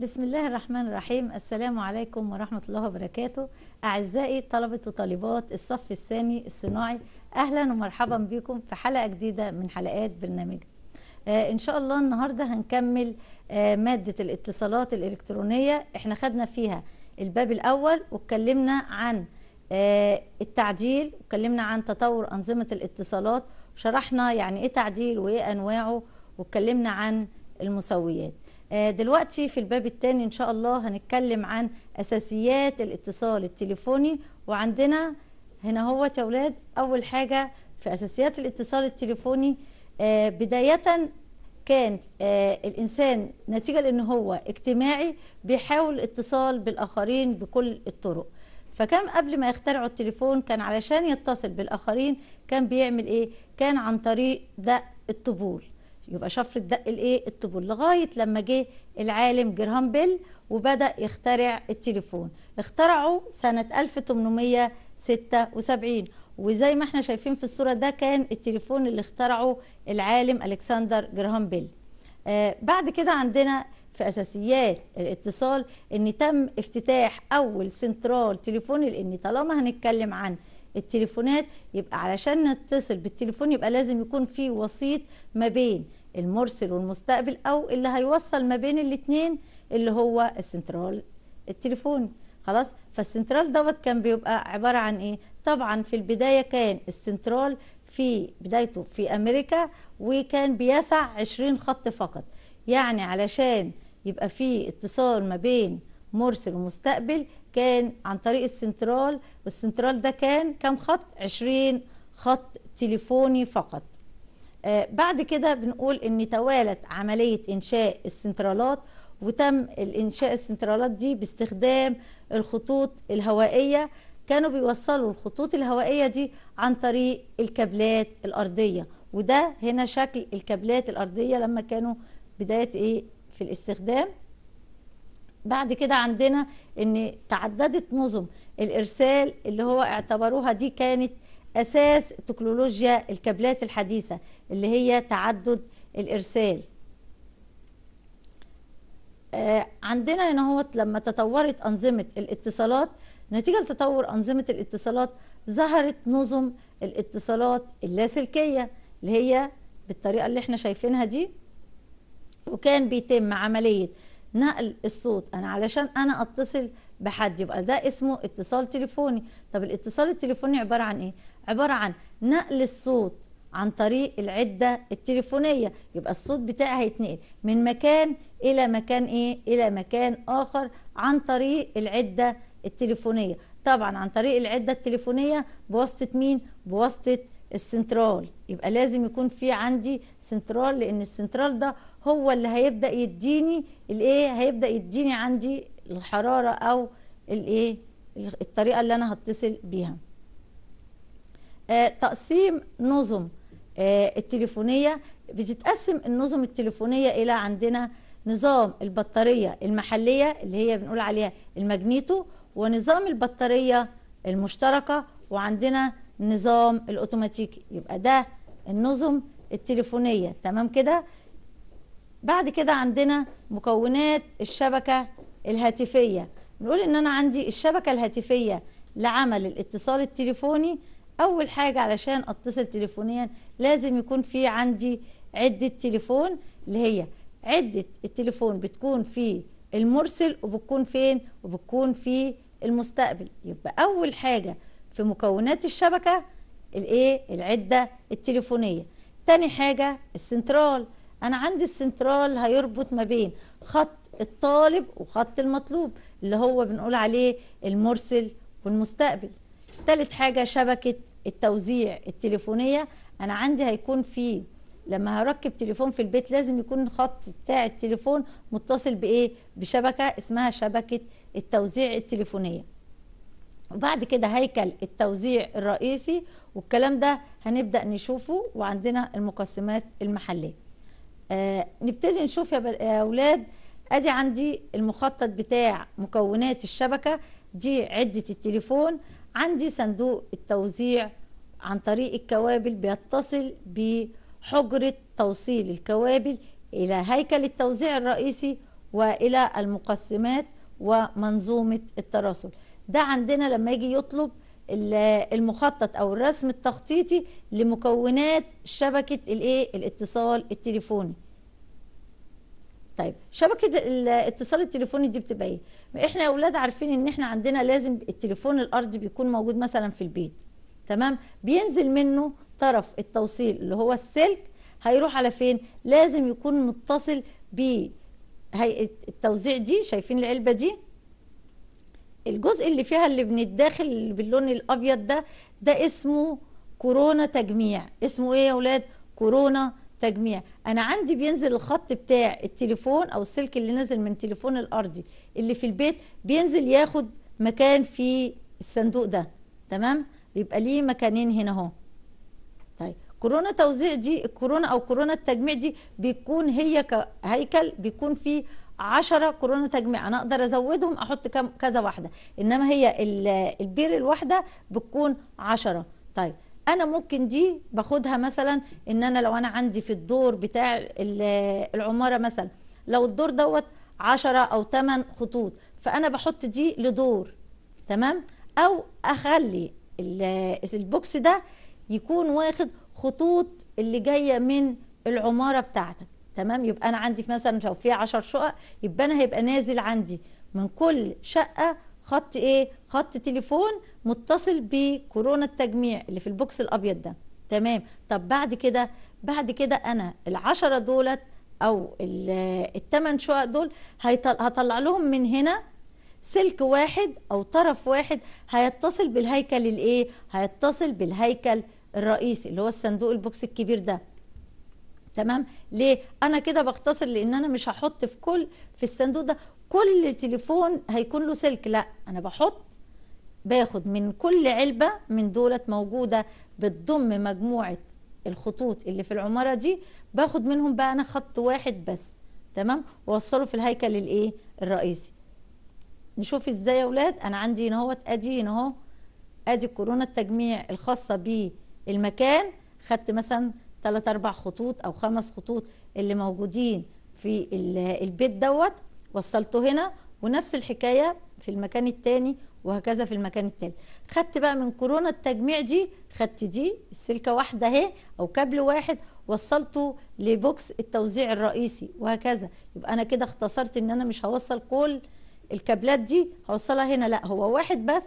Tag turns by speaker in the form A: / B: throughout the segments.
A: بسم الله الرحمن الرحيم السلام عليكم ورحمة الله وبركاته أعزائي طلبة وطالبات الصف الثاني الصناعي أهلا ومرحبا بكم في حلقة جديدة من حلقات برنامج آه إن شاء الله النهاردة هنكمل آه مادة الاتصالات الإلكترونية احنا خدنا فيها الباب الأول واتكلمنا عن آه التعديل واتكلمنا عن تطور أنظمة الاتصالات وشرحنا يعني إيه تعديل وإيه أنواعه واتكلمنا عن المسويات آه، دلوقتي في الباب الثاني ان شاء الله هنتكلم عن اساسيات الاتصال التليفوني وعندنا هنا هو يا اولاد اول حاجه في اساسيات الاتصال التليفوني آه، بدايه كان آه، الانسان نتيجه لان هو اجتماعي بيحاول اتصال بالاخرين بكل الطرق فكان قبل ما يخترعوا التليفون كان علشان يتصل بالاخرين كان بيعمل ايه كان عن طريق دق الطبول يبقى شفره دق الايه الطبول لغايه لما جه العالم جرهام بيل وبدا يخترع التليفون اخترعه سنه 1876 وزي ما احنا شايفين في الصوره ده كان التليفون اللي اخترعه العالم الكسندر جرهام بيل آه بعد كده عندنا في اساسيات الاتصال ان تم افتتاح اول سنترال تليفوني لان طالما هنتكلم عن التليفونات يبقى علشان نتصل بالتليفون يبقى لازم يكون في وسيط ما بين المرسل والمستقبل او اللي هيوصل ما بين الاثنين اللي هو السنترال التليفوني خلاص فالسنترال دوت كان بيبقى عباره عن ايه طبعا في البدايه كان السنترال في بدايته في امريكا وكان بيسع 20 خط فقط يعني علشان يبقى في اتصال ما بين مرسل ومستقبل كان عن طريق السنترال والسنترال ده كان كام خط 20 خط تليفوني فقط آه، بعد كده بنقول ان توالت عمليه انشاء السنترالات وتم الانشاء السنترالات دي باستخدام الخطوط الهوائيه كانوا بيوصلوا الخطوط الهوائيه دي عن طريق الكابلات الارضيه وده هنا شكل الكابلات الارضيه لما كانوا بدايه ايه في الاستخدام بعد كده عندنا ان تعددت نظم الارسال اللي هو اعتبروها دي كانت أساس تكنولوجيا الكابلات الحديثة اللي هي تعدد الإرسال آه، عندنا هنا هو لما تطورت أنظمة الاتصالات نتيجة لتطور أنظمة الاتصالات ظهرت نظم الاتصالات اللاسلكية اللي هي بالطريقة اللي احنا شايفينها دي وكان بيتم عملية نقل الصوت أنا علشان أنا أتصل بحد يبقى ده اسمه اتصال تليفوني طب الاتصال التليفوني عبارة عن ايه عباره عن نقل الصوت عن طريق العده التليفونيه يبقى الصوت بتاعها هيتنقل من مكان الى مكان ايه الى مكان اخر عن طريق العده التليفونيه طبعا عن طريق العده التليفونيه بواسطه مين بواسطه السنترال يبقى لازم يكون في عندي سنترال لان السنترال ده هو اللي هيبدا يديني الايه هيبدا يديني عندي الحراره او الايه الطريقه اللي انا هتصل بيها آه، تقسيم نظم آه، التليفونية بتتقسم النظم التليفونية إلى عندنا نظام البطارية المحلية اللي هي بنقول عليها المجنيتو ونظام البطارية المشتركة وعندنا نظام الأوتوماتيكي يبقى ده النظم التليفونية تمام كده بعد كده عندنا مكونات الشبكة الهاتفية نقول إن أنا عندي الشبكة الهاتفية لعمل الاتصال التليفوني اول حاجه علشان اتصل تليفونيا لازم يكون في عندي عده تليفون اللي هي عده التليفون بتكون في المرسل وبتكون فين وبتكون في المستقبل يبقى اول حاجه في مكونات الشبكه الايه العده التليفونيه تاني حاجه السنترال انا عندي السنترال هيربط ما بين خط الطالب وخط المطلوب اللي هو بنقول عليه المرسل والمستقبل تالت حاجة شبكة التوزيع التليفونيه انا عندي هيكون في لما هركب تليفون في البيت لازم يكون خط بتاع التليفون متصل بايه بشبكه اسمها شبكه التوزيع التليفونيه وبعد كده هيكل التوزيع الرئيسي والكلام ده هنبدا نشوفه وعندنا المقسمات المحليه آه نبتدي نشوف يا اولاد ادي عندي المخطط بتاع مكونات الشبكه دي عده التليفون عندي صندوق التوزيع عن طريق الكوابل بيتصل بحجرة توصيل الكوابل إلى هيكل التوزيع الرئيسي وإلى المقسمات ومنظومة التراسل ده عندنا لما يجي يطلب المخطط أو الرسم التخطيطي لمكونات شبكة الاتصال التليفوني طيب شبكه الاتصال التليفوني دي بتبقى ايه احنا يا اولاد عارفين ان احنا عندنا لازم التليفون الارضي بيكون موجود مثلا في البيت تمام بينزل منه طرف التوصيل اللي هو السلك هيروح على فين لازم يكون متصل ب التوزيع دي شايفين العلبه دي الجزء اللي فيها اللي من الداخل اللي باللون الابيض ده ده اسمه كورونا تجميع اسمه ايه يا اولاد كورونا تجميع انا عندي بينزل الخط بتاع التليفون او السلك اللي نازل من التليفون الارضي اللي في البيت بينزل ياخد مكان في الصندوق ده تمام يبقى ليه مكانين هنا اهو طيب كورونا توزيع دي الكورونا او كورونا التجميع دي بيكون هي كهيكل بيكون فيه 10 كورونا تجميع انا اقدر ازودهم احط كم كذا واحده انما هي البير الواحده بتكون 10 طيب انا ممكن دي باخدها مثلا ان انا لو انا عندي في الدور بتاع العماره مثلا لو الدور دوت 10 او 8 خطوط فانا بحط دي لدور تمام او اخلي البوكس ده يكون واخد خطوط اللي جايه من العماره بتاعتك تمام يبقى انا عندي مثلا لو في 10 شقق يبقى انا هيبقى نازل عندي من كل شقه خط ايه خط تليفون متصل بكورونا التجميع اللي في البوكس الابيض ده تمام طب بعد كده بعد كده انا العشرة دولت او الثمان شقق دول هطلع لهم من هنا سلك واحد او طرف واحد هيتصل بالهيكل الايه هيتصل بالهيكل الرئيسي اللي هو الصندوق البوكس الكبير ده تمام ليه انا كده بختصر لان انا مش هحط في كل في الصندوق ده كل تليفون هيكون له سلك لا انا بحط باخد من كل علبة من دولت موجودة بتضم مجموعة الخطوط اللي في العمارة دي باخد منهم بقى انا خط واحد بس تمام واوصله في الهيكل الايه الرئيسي نشوف ازاي يا اولاد انا عندي هنا اهوت ادي هنا اهو ادي كورونا التجميع الخاصة بالمكان خدت مثلا ثلاث اربع خطوط او خمس خطوط اللي موجودين في البيت دوت وصلته هنا ونفس الحكاية في المكان التاني وهكذا في المكان التالت خدت بقى من كورونا التجميع دي خدت دي السلكة واحدة اهي او كابل واحد وصلته لبوكس التوزيع الرئيسي وهكذا يبقى انا كده اختصرت ان انا مش هوصل كل الكابلات دي هوصلها هنا لا هو واحد بس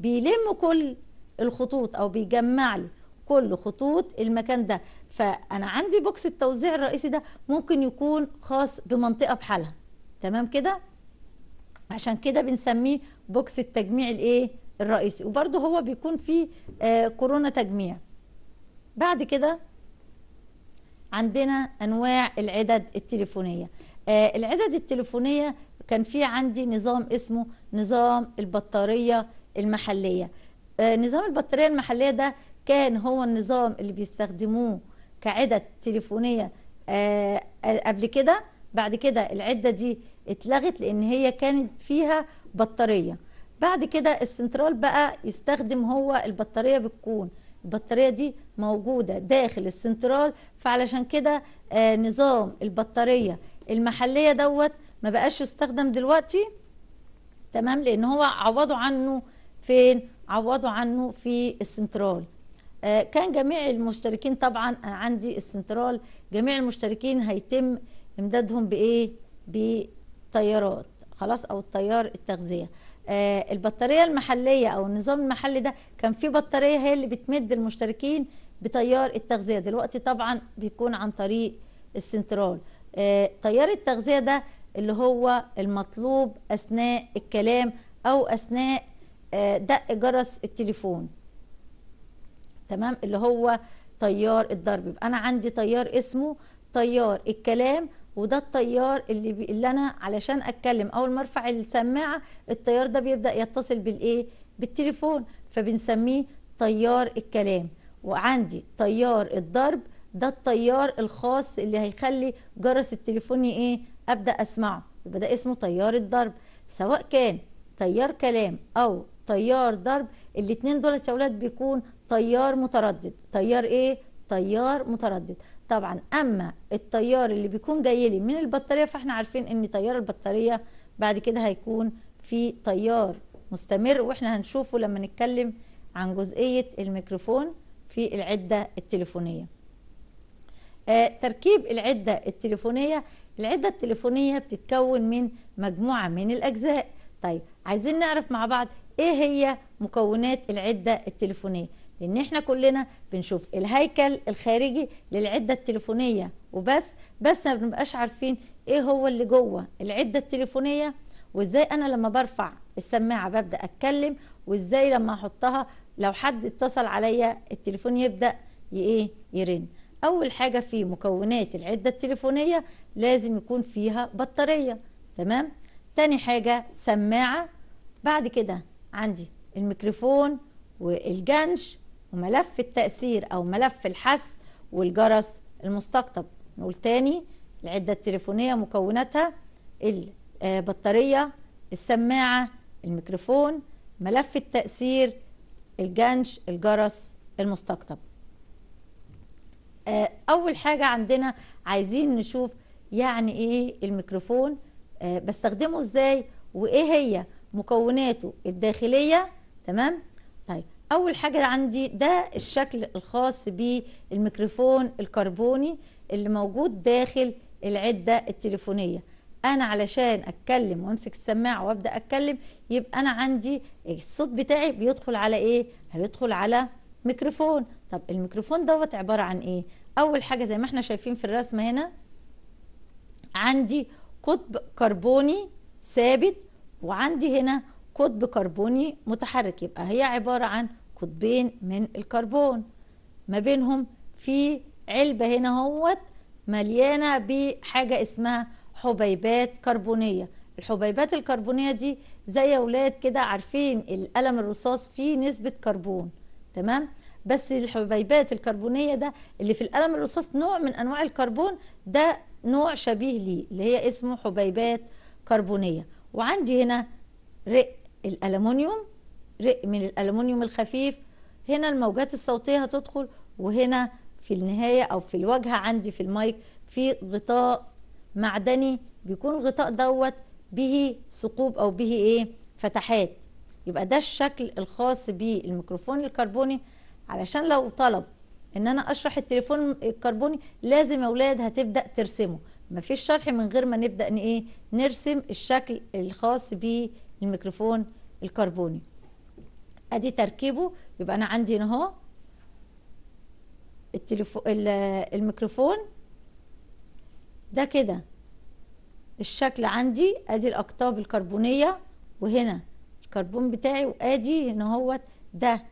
A: بيلم كل الخطوط او بيجمع لي كل خطوط المكان ده فانا عندي بوكس التوزيع الرئيسي ده ممكن يكون خاص بمنطقة بحالها تمام كده عشان كده بنسميه بوكس التجميع الايه الرئيسي وبرده هو بيكون فيه آه، كورونا تجميع بعد كده عندنا انواع العدد التليفونيه آه، العدد التليفونيه كان في عندي نظام اسمه نظام البطاريه المحليه آه، نظام البطاريه المحليه ده كان هو النظام اللي بيستخدموه كعدد تليفونيه قبل كده بعد كده العده دي اتلغت لان هي كانت فيها بطاريه بعد كده السنترال بقى يستخدم هو البطاريه بتكون البطاريه دي موجوده داخل السنترال فعلشان كده آه نظام البطاريه المحليه دوت ما بقاش يستخدم دلوقتي تمام لان هو عوضوا عنه فين عوضوا عنه في السنترال آه كان جميع المشتركين طبعا انا عندي السنترال جميع المشتركين هيتم امدادهم بايه بطيارات خلاص او الطيار التغذيه آه البطاريه المحليه او النظام المحلي ده كان في بطاريه هي اللي بتمد المشتركين بتيار التغذيه دلوقتي طبعا بيكون عن طريق السنترال آه تيار التغذيه ده اللي هو المطلوب اثناء الكلام او اثناء آه دق جرس التليفون تمام اللي هو تيار الضرب يبقى انا عندي تيار اسمه تيار الكلام وده التيار اللي بي... اللي انا علشان اتكلم اول ما ارفع السماعه التيار ده بيبدا يتصل بالايه بالتليفون فبنسميه تيار الكلام وعندي تيار الضرب ده التيار الخاص اللي هيخلي جرس التليفون ايه ابدا اسمعه يبقى ده اسمه تيار الضرب سواء كان تيار كلام او تيار ضرب الاثنين دولت يا اولاد بيكون تيار متردد تيار ايه تيار متردد طبعا اما التيار اللي بيكون جاي لي من البطاريه فاحنا عارفين ان تيار البطاريه بعد كده هيكون في تيار مستمر واحنا هنشوفه لما نتكلم عن جزئيه الميكروفون في العده التليفونيه آه تركيب العده التليفونيه العده التليفونيه بتتكون من مجموعه من الاجزاء طيب عايزين نعرف مع بعض ايه هي مكونات العده التليفونيه لان احنا كلنا بنشوف الهيكل الخارجي للعده التليفونيه وبس بس ما بنبقاش عارفين ايه هو اللي جوه العده التليفونيه وازاي انا لما برفع السماعه ببدا اتكلم وازاي لما احطها لو حد اتصل عليا التليفون يبدا ايه يرن اول حاجه في مكونات العده التليفونيه لازم يكون فيها بطاريه تمام تاني حاجه سماعه بعد كده عندي الميكروفون والجنش وملف التأثير أو ملف الحث والجرس المستقطب نقول تاني العدة التليفونية مكوناتها البطارية السماعة الميكروفون ملف التأثير الجنش الجرس المستقطب آه، أول حاجة عندنا عايزين نشوف يعني إيه الميكروفون آه، بستخدمه إزاي وإيه هي مكوناته الداخلية تمام اول حاجه عندي ده الشكل الخاص بالميكروفون الكربوني اللي موجود داخل العده التليفونيه انا علشان اتكلم وامسك السماعه وابدا اتكلم يبقى انا عندي الصوت بتاعي بيدخل على ايه هيدخل على ميكروفون طب الميكروفون دوت عباره عن ايه اول حاجه زي ما احنا شايفين في الرسمه هنا عندي قطب كربوني ثابت وعندي هنا قطب كربوني متحرك يبقى هي عبارة عن قطبين من الكربون ما بينهم في علبة هنا هوت مليانة بحاجة اسمها حبيبات كربونية الحبيبات الكربونية دي زي أولاد كده عارفين القلم الرصاص فيه نسبة كربون تمام بس الحبيبات الكربونية ده اللي في القلم الرصاص نوع من أنواع الكربون ده نوع شبيه ليه اللي هي اسمه حبيبات كربونية وعندي هنا رق الالومنيوم من الالومنيوم الخفيف هنا الموجات الصوتيه هتدخل وهنا في النهايه او في الواجهه عندي في المايك في غطاء معدني بيكون الغطاء دوت به ثقوب او به ايه فتحات يبقى ده الشكل الخاص بالميكروفون الكربوني علشان لو طلب ان انا اشرح التليفون الكربوني لازم يا اولاد هتبدا ترسمه مفيش شرح من غير ما نبدا ايه نرسم الشكل الخاص بيه الميكروفون الكربوني ادي تركيبه يبقى انا عندي هنا اهو التليفون الميكروفون ده كده الشكل عندي ادي الاقطاب الكربونيه وهنا الكربون بتاعي وادي ان هو ده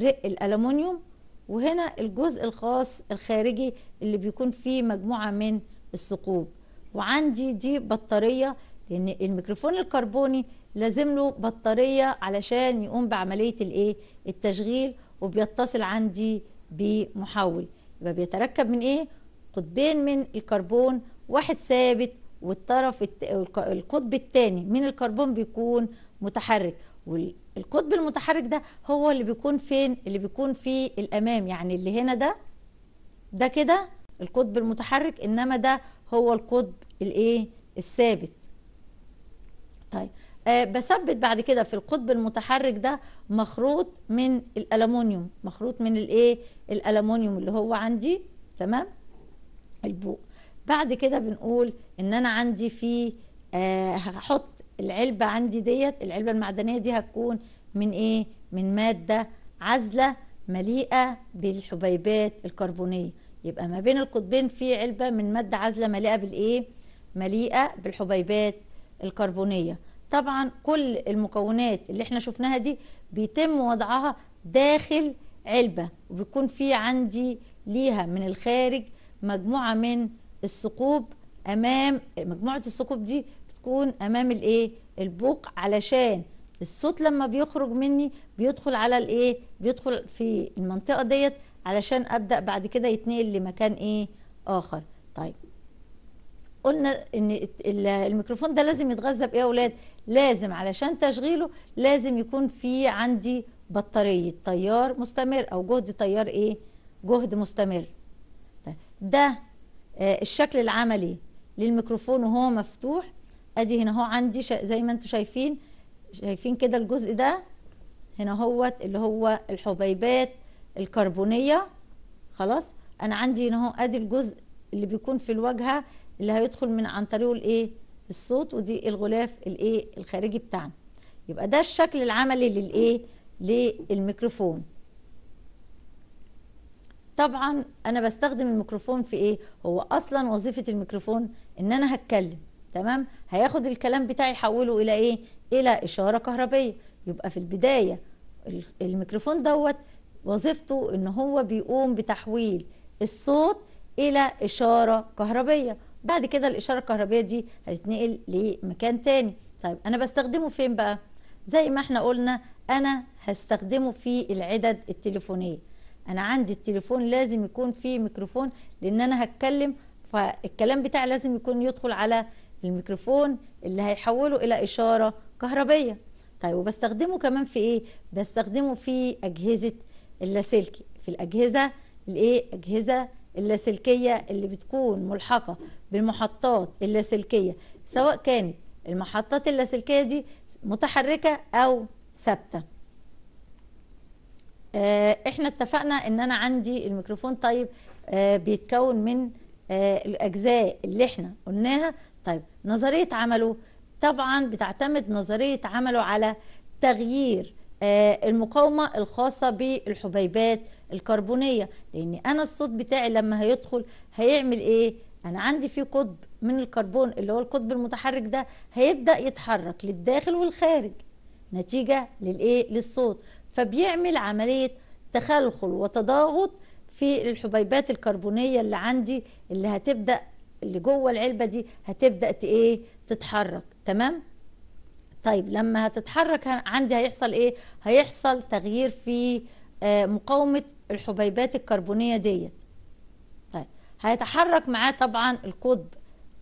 A: رق الالومنيوم وهنا الجزء الخاص الخارجي اللي بيكون فيه مجموعه من الثقوب وعندي دي بطاريه لان الميكروفون الكربوني لازم له بطاريه علشان يقوم بعمليه الايه التشغيل وبيتصل عندي بمحول يبقى بيتركب من ايه قطبين من الكربون واحد ثابت والطرف الت... القطب الثاني من الكربون بيكون متحرك والقطب المتحرك ده هو اللي بيكون فين اللي بيكون في الامام يعني اللي هنا ده ده كده القطب المتحرك انما ده هو القطب الايه الثابت طيب آه، بثبت بعد كده في القطب المتحرك ده مخروط من الالومنيوم مخروط من الايه الالومنيوم اللي هو عندي تمام البوق بعد كده بنقول ان انا عندي في آه هحط العلبه عندي ديت العلبه المعدنيه دي هتكون من ايه من ماده عزله مليئه بالحبيبات الكربونيه يبقى ما بين القطبين في علبه من ماده عزله مليئه بالايه مليئه بالحبيبات الكربونيه طبعا كل المكونات اللي احنا شفناها دي بيتم وضعها داخل علبة وبيكون في عندي ليها من الخارج مجموعة من الثقوب أمام مجموعة الثقوب دي بتكون أمام الإيه البوق علشان الصوت لما بيخرج مني بيدخل على الإيه بيدخل في المنطقة ديت علشان أبدأ بعد كده يتنقل لمكان إيه آخر طيب قلنا ان الميكروفون ده لازم يتغذى بايه يا اولاد لازم علشان تشغيله لازم يكون في عندي بطاريه تيار مستمر او جهد تيار ايه جهد مستمر طيب، ده آه، الشكل العملي للميكروفون وهو مفتوح ادي هنا هو عندي زي ما انتم شايفين شايفين كده الجزء ده هنا هو اللي هو الحبيبات الكربونيه خلاص انا عندي هنا هو ادي الجزء اللي بيكون في الواجهه اللي هيدخل من عن طريقه الايه الصوت ودي الغلاف الايه الخارجي بتاعنا يبقى ده الشكل العملي للايه للميكروفون طبعا انا بستخدم الميكروفون في ايه هو اصلا وظيفه الميكروفون ان انا هتكلم تمام هياخد الكلام بتاعي يحوله الى ايه الى اشاره كهربيه يبقى في البدايه الميكروفون دوت وظيفته ان هو بيقوم بتحويل الصوت الى اشاره كهربيه بعد كده الاشاره الكهربيه دي هتتنقل لمكان تاني طيب انا بستخدمه فين بقى زي ما احنا قلنا انا هستخدمه في العدد التليفونيه انا عندي التليفون لازم يكون فيه ميكروفون لان انا هتكلم فالكلام بتاعي لازم يكون يدخل على الميكروفون اللي هيحوله الى اشاره كهربيه طيب وبستخدمه كمان في ايه بستخدمه في اجهزه اللاسلكي في الاجهزه الايه اجهزه اللاسلكيه اللي بتكون ملحقه بالمحطات اللاسلكيه سواء كانت المحطات اللاسلكيه دي متحركه او ثابته آه، احنا اتفقنا ان انا عندي الميكروفون طيب آه، بيتكون من آه، الاجزاء اللي احنا قلناها طيب نظريه عمله طبعا بتعتمد نظريه عمله على تغيير المقاومه الخاصه بالحبيبات الكربونية لأن أنا الصوت بتاعي لما هيدخل هيعمل إيه؟ أنا عندي فيه قطب من الكربون اللي هو القطب المتحرك ده هيبدأ يتحرك للداخل والخارج نتيجة للإيه؟ للصوت فبيعمل عملية تخلخل وتضاغط في الحبيبات الكربونية اللي عندي اللي هتبدأ اللي جوه العلبة دي هتبدأ إيه؟ تتحرك تمام؟ طيب لما هتتحرك عندي هيحصل ايه هيحصل تغيير في آه، مقاومه الحبيبات الكربونيه ديت طيب هيتحرك معاه طبعا القطب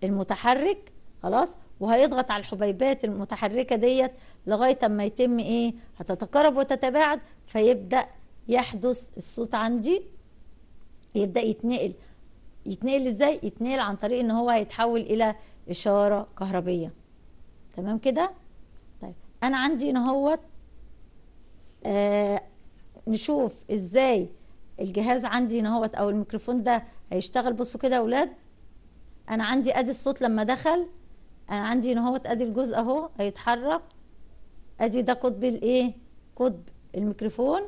A: المتحرك خلاص وهيضغط على الحبيبات المتحركه ديت لغايه اما يتم ايه هتتقارب وتتباعد فيبدا يحدث الصوت عندي يبدا يتنقل يتنقل ازاي يتنقل عن طريق ان هو هيتحول الى اشاره كهربيه تمام كده طيب انا عندي ان هو آه نشوف ازاي الجهاز عندي هنا اهوت او الميكروفون ده هيشتغل بصوا كده يا اولاد انا عندي ادي الصوت لما دخل انا عندي هنا اهوت ادي الجزء اهو هيتحرك ادي ده قطب الايه قطب الميكروفون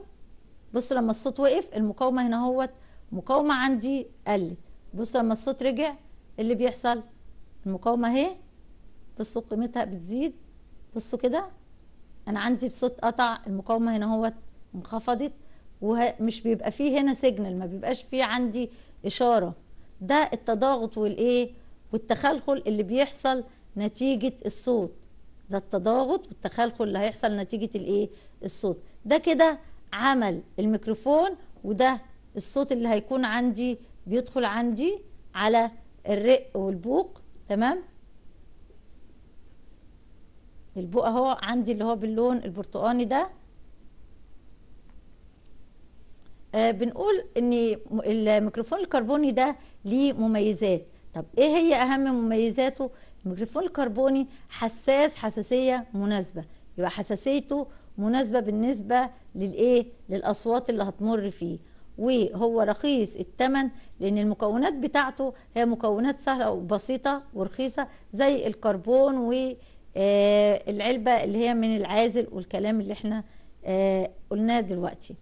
A: بصوا لما الصوت وقف المقاومه هنا اهوت مقاومه عندي قلت بصوا لما الصوت رجع إيه اللي بيحصل المقاومه اهي بصوا قيمتها بتزيد بصوا كده انا عندي الصوت قطع المقاومه هنا اهوت انخفضت ومش بيبقى فيه هنا سيجنال ما بيبقاش فيه عندي اشاره ده التضاغط والايه والتخلخل اللي بيحصل نتيجه الصوت ده التضاغط والتخلخل اللي هيحصل نتيجه الايه الصوت ده كده عمل الميكروفون وده الصوت اللي هيكون عندي بيدخل عندي على الرق والبوق تمام البوق اهو عندي اللي هو باللون البرتقاني ده آه، بنقول ان الميكروفون الكربوني ده ليه مميزات طب ايه هي اهم مميزاته الميكروفون الكربوني حساس حساسيه مناسبه يبقى حساسيته مناسبه بالنسبه للايه للاصوات اللي هتمر فيه وهو رخيص الثمن لان المكونات بتاعته هي مكونات سهله وبسيطه ورخيصه زي الكربون والعلبه آه، اللي هي من العازل والكلام اللي احنا آه، قلناه دلوقتي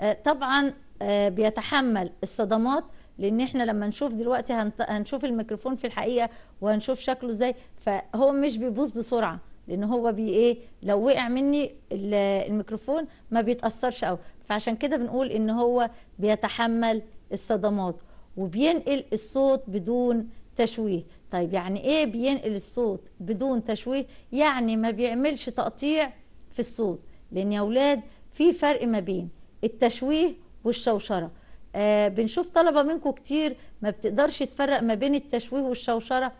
A: آه، طبعا آه، بيتحمل الصدمات لان احنا لما نشوف دلوقتي هنشوف الميكروفون في الحقيقه وهنشوف شكله ازاي فهو مش بيبوظ بسرعه لان هو بي ايه لو وقع مني الميكروفون ما بيتاثرش قوي فعشان كده بنقول ان هو بيتحمل الصدمات وبينقل الصوت بدون تشويه طيب يعني ايه بينقل الصوت بدون تشويه يعني ما بيعملش تقطيع في الصوت لان يا اولاد في فرق ما بين التشويه والشوشره آه بنشوف طلبه منكم كتير ما بتقدرش تفرق ما بين التشويه والشوشره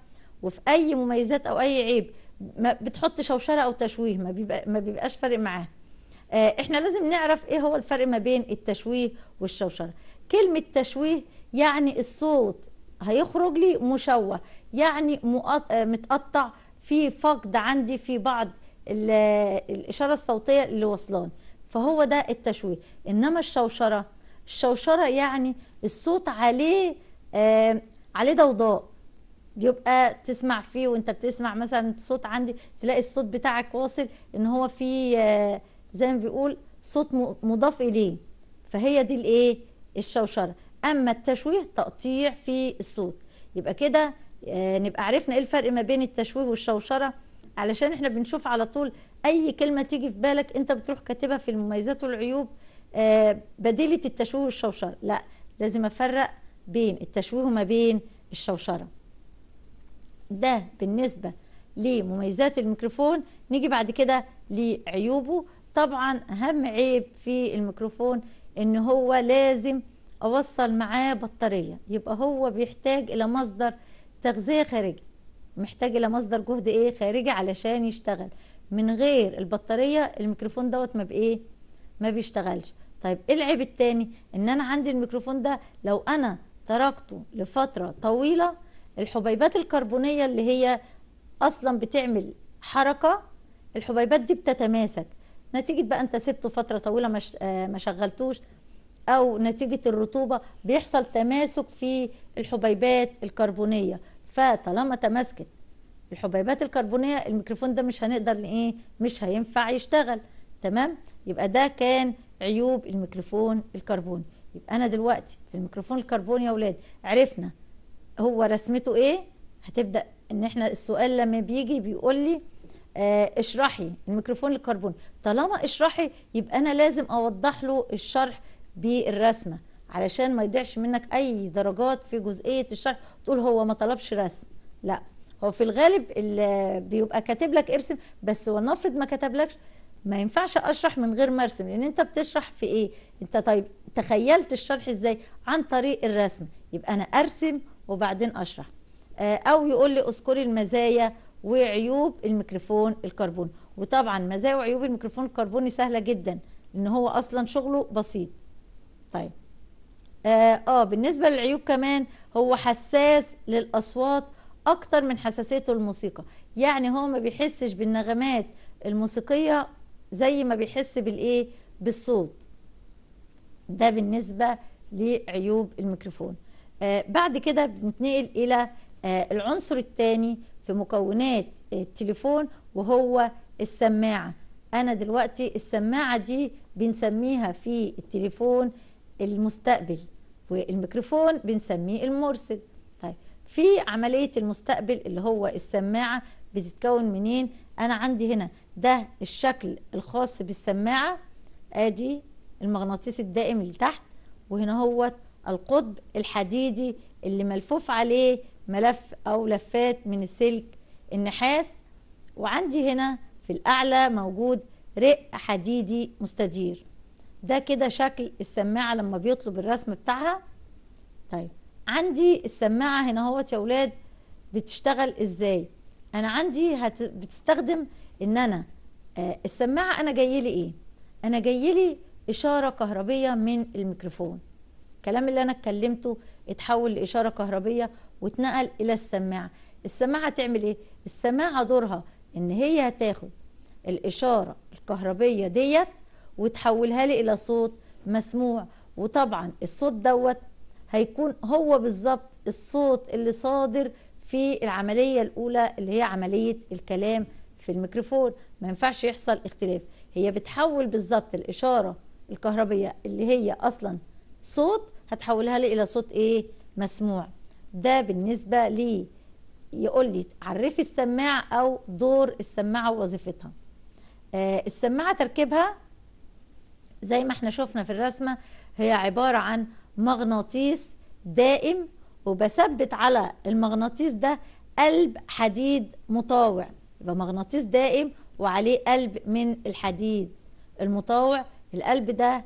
A: وفي اي مميزات او اي عيب ما بتحط شوشره او تشويه ما بيبقى ما بيبقاش فارق معاها آه احنا لازم نعرف ايه هو الفرق ما بين التشويه والشوشره كلمه تشويه يعني الصوت هيخرج لي مشوه يعني آه، متقطع في فقد عندي في بعض الاشاره الصوتيه اللي وصلاني فهو ده التشويه انما الشوشره الشوشره يعني الصوت عليه عليه ضوضاء يبقى تسمع فيه وانت بتسمع مثلا صوت عندي تلاقي الصوت بتاعك واصل ان هو في آه، زي ما بيقول صوت مضاف اليه فهي دي الايه الشوشره اما التشويه تقطيع في الصوت يبقى كده آه، نبقى عرفنا ايه الفرق ما بين التشويه والشوشره علشان احنا بنشوف على طول اي كلمه تيجي في بالك انت بتروح كاتبها في المميزات والعيوب آه، بديله التشويه والشوشره لا لازم افرق بين التشويه وما بين الشوشره ده بالنسبه لمميزات الميكروفون نيجي بعد كده لعيوبه طبعا اهم عيب في الميكروفون ان هو لازم اوصل معاه بطاريه يبقى هو بيحتاج الى مصدر تغذيه خارجي محتاج الى مصدر جهد ايه خارجي علشان يشتغل من غير البطاريه الميكروفون دوت ما بايه ما بيشتغلش طيب ايه العيب التاني ان انا عندي الميكروفون ده لو انا تركته لفتره طويله الحبيبات الكربونيه اللي هي اصلا بتعمل حركه الحبيبات دي بتتماسك نتيجه بقى انت سبته فتره طويله ما آه، شغلتوش او نتيجه الرطوبه بيحصل تماسك في الحبيبات الكربونيه فطالما تماسكت الحبيبات الكربونيه الميكروفون ده مش هنقدر ايه مش هينفع يشتغل تمام يبقى ده كان عيوب الميكروفون الكربوني يبقى انا دلوقتي في الميكروفون الكربوني يا اولاد عرفنا هو رسمته ايه هتبدا ان احنا السؤال لما بيجي بيقول لي آه اشرحي الميكروفون الكربوني طالما اشرحي يبقى انا لازم اوضح له الشرح بالرسمه علشان ما يضيعش منك اي درجات في جزئيه الشرح تقول هو ما طلبش رسم لا هو في الغالب اللي بيبقى كاتب لك ارسم بس ونفرض ما كتبلكش ما ينفعش اشرح من غير ما ارسم لان انت بتشرح في ايه انت طيب تخيلت الشرح ازاي عن طريق الرسم يبقى انا ارسم وبعدين اشرح آه، او يقول لي اذكري المزايا وعيوب الميكروفون الكربون وطبعا مزايا وعيوب الميكروفون الكربوني سهله جدا ان هو اصلا شغله بسيط طيب اه, آه بالنسبه للعيوب كمان هو حساس للاصوات اكتر من حساسيته الموسيقى يعني هو ما بيحسش بالنغمات الموسيقيه زي ما بيحس بالايه بالصوت ده بالنسبه لعيوب الميكروفون آه بعد كده بنتنقل الى آه العنصر الثاني في مكونات التليفون وهو السماعه انا دلوقتي السماعه دي بنسميها في التليفون المستقبل والميكروفون بنسميه المرسل في عملية المستقبل اللي هو السماعة بتتكون منين أنا عندي هنا ده الشكل الخاص بالسماعة آدي المغناطيس الدائم اللي تحت وهنا هو القطب الحديدي اللي ملفوف عليه ملف أو لفات من السلك النحاس وعندي هنا في الأعلى موجود رق حديدي مستدير ده كده شكل السماعة لما بيطلب الرسم بتاعها طيب عندي السماعه هنا اهوت يا اولاد بتشتغل ازاي انا عندي هت... بتستخدم ان انا آه السماعه انا جاي لي ايه انا جاي لي اشاره كهربيه من الميكروفون الكلام اللي انا اتكلمته اتحول لاشاره كهربيه واتنقل الى السماعه السماعه تعمل ايه السماعه دورها ان هي هتاخد الاشاره الكهربيه ديت وتحولها لي الى صوت مسموع وطبعا الصوت دوت هيكون هو بالظبط الصوت اللي صادر في العملية الأولى اللي هي عملية الكلام في الميكروفون ما ينفعش يحصل اختلاف هي بتحول بالظبط الإشارة الكهربية اللي هي أصلا صوت هتحولها لي إلى صوت إيه مسموع ده بالنسبة لي يقول لي عرفي السماعة أو دور السماعة ووظيفتها آه السماعة تركيبها زي ما احنا شفنا في الرسمة هي عبارة عن مغناطيس دائم وبثبت على المغناطيس ده قلب حديد مطاوع يبقى مغناطيس دائم وعليه قلب من الحديد المطاوع القلب ده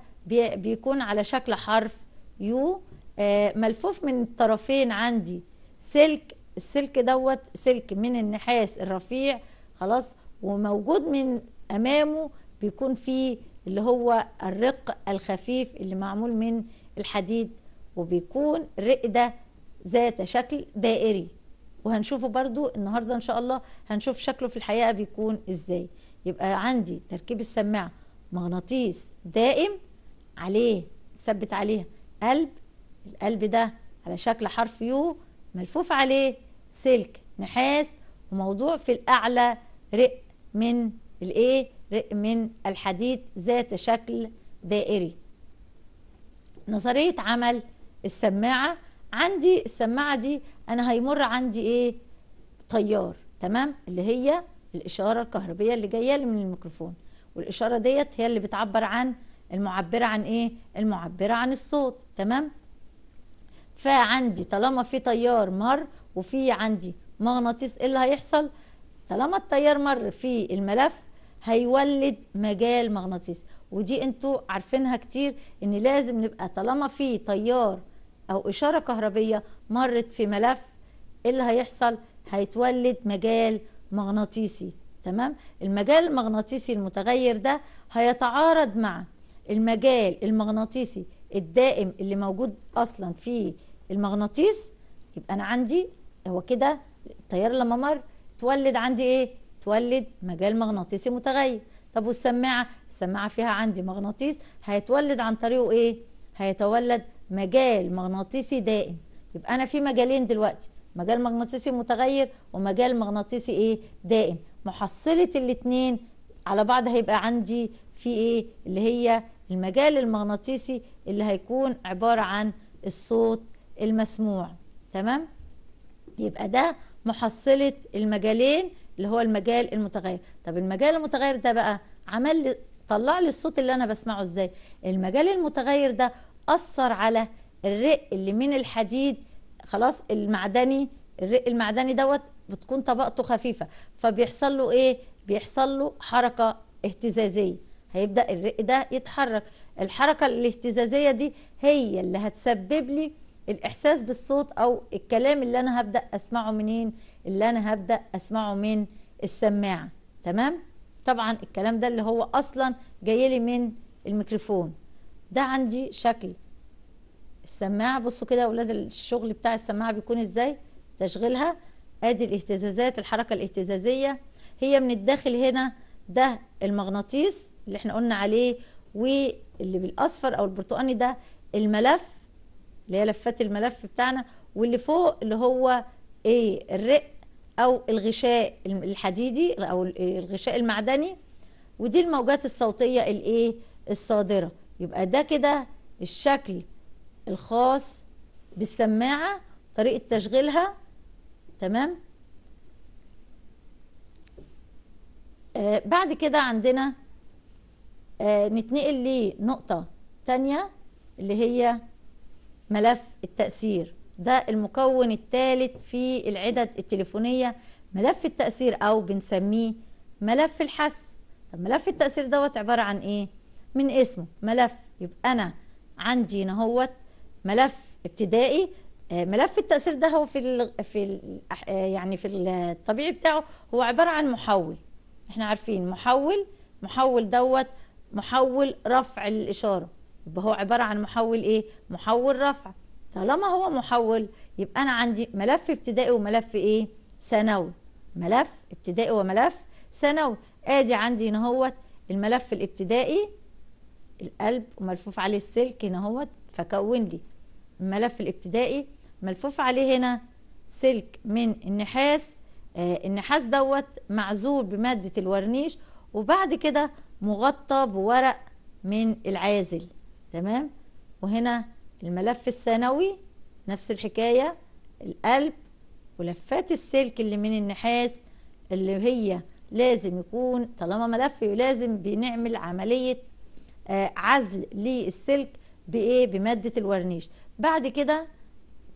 A: بيكون على شكل حرف يو آه، ملفوف من الطرفين عندي سلك السلك دوت سلك من النحاس الرفيع خلاص وموجود من امامه بيكون فيه اللي هو الرق الخفيف اللي معمول من الحديد وبيكون رقده ذات شكل دائري وهنشوفه برضو النهاردة إن شاء الله هنشوف شكله في الحقيقة بيكون إزاي يبقى عندي تركيب السماعة مغناطيس دائم عليه ثبت عليها قلب القلب ده على شكل حرف يو ملفوف عليه سلك نحاس وموضوع في الأعلى رق من الإيه رق من الحديد ذات شكل دائري نظريه عمل السماعه عندي السماعه دي انا هيمر عندي ايه تيار تمام اللي هي الاشاره الكهربيه اللي جايه لي من الميكروفون والاشاره ديت هي اللي بتعبر عن المعبره عن ايه المعبره عن الصوت تمام فعندي طالما في تيار مر وفي عندي مغناطيس ايه اللي هيحصل طالما التيار مر في الملف هيولد مجال مغناطيسي ودي انتوا عارفينها كتير ان لازم نبقى طالما في تيار او اشاره كهربيه مرت في ملف ايه اللي هيحصل هيتولد مجال مغناطيسي تمام المجال المغناطيسي المتغير ده هيتعارض مع المجال المغناطيسي الدائم اللي موجود اصلا في المغناطيس يبقى انا عندي هو كده التيار لما مر تولد عندي ايه تولد مجال مغناطيسي متغير طب والسماعه السماعه فيها عندي مغناطيس هيتولد عن طريقه ايه هيتولد مجال مغناطيسي دائم يبقى انا في مجالين دلوقتي مجال مغناطيسي متغير ومجال مغناطيسي ايه دائم محصله الاثنين على بعض هيبقى عندي في ايه اللي هي المجال المغناطيسي اللي هيكون عباره عن الصوت المسموع تمام يبقى ده محصله المجالين اللي هو المجال المتغير طب المجال المتغير ده بقى عمل لي طلع لي الصوت اللي انا بسمعه ازاي المجال المتغير ده اثر على الرق اللي من الحديد خلاص المعدني الرق المعدني دوت بتكون طبقته خفيفه فبيحصل له ايه بيحصل له حركه اهتزازيه هيبدا الرق ده يتحرك الحركه الاهتزازيه دي هي اللي هتسبب لي الاحساس بالصوت او الكلام اللي انا هبدا اسمعه منين اللي انا هبدا اسمعه من السماعه تمام طبعا الكلام ده اللي هو اصلا جاي لي من الميكروفون ده عندي شكل السماعه بصوا كده اولاد الشغل بتاع السماعه بيكون ازاي تشغيلها ادي الاهتزازات الحركه الاهتزازيه هي من الداخل هنا ده المغناطيس اللي احنا قلنا عليه واللي بالاصفر او البرتقاني ده الملف اللي هي لفات الملف بتاعنا واللي فوق اللي هو ايه الرق او الغشاء الحديدي او الغشاء المعدني ودي الموجات الصوتيه الايه الصادره يبقى ده كده الشكل الخاص بالسماعه طريقه تشغيلها تمام آه بعد كده عندنا آه نتنقل لنقطه تانية اللي هي ملف التاثير ده المكون الثالث في العدد التليفونية ملف التأثير أو بنسميه ملف الحس طب ملف التأثير دوت عبارة عن إيه؟ من اسمه ملف يبقى أنا عندي هنا ملف ابتدائي آه، ملف التأثير ده هو في الـ في الـ آه، يعني في الطبيعي بتاعه هو عبارة عن محول احنا عارفين محول محول دوت محول رفع الإشارة يبقى هو عبارة عن محول إيه؟ محول رفع طالما هو محول يبقى انا عندي ملف ابتدائي وملف ايه ثانوي ملف ابتدائي وملف ثانوي ادي عندي هنا هوت الملف الابتدائي القلب وملفوف عليه السلك هنا هوت فكون لي الملف الابتدائي ملفوف عليه هنا سلك من النحاس آه النحاس دوت معزول بماده الورنيش وبعد كده مغطى بورق من العازل تمام وهنا الملف الثانوي نفس الحكاية القلب ولفات السلك اللي من النحاس اللي هي لازم يكون طالما ملف لازم بنعمل عملية آه، عزل للسلك بايه بمادة الورنيش بعد كده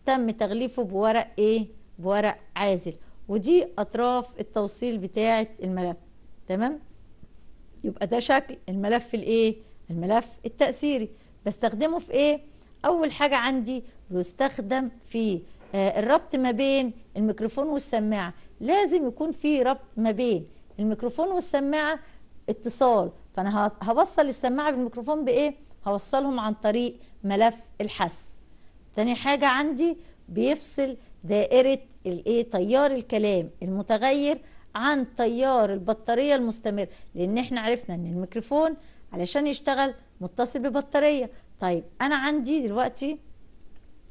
A: تم تغليفه بورق ايه بورق عازل ودي اطراف التوصيل بتاعة الملف تمام يبقى ده شكل الملف الايه الملف التأثيري بستخدمه في ايه اول حاجه عندي بيستخدم في آه، الربط ما بين الميكروفون والسماعه لازم يكون في ربط ما بين الميكروفون والسماعه اتصال فانا هوصل السماعه بالميكروفون بايه هوصلهم عن طريق ملف الحس ثاني حاجه عندي بيفصل دائره الايه تيار الكلام المتغير عن تيار البطاريه المستمر لان احنا عرفنا ان الميكروفون علشان يشتغل متصل ببطاريه طيب انا عندي دلوقتي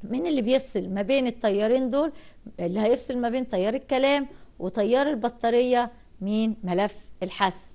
A: مين اللي بيفصل ما بين التيارين دول اللي هيفصل ما بين تيار الكلام وتيار البطارية مين ملف الحس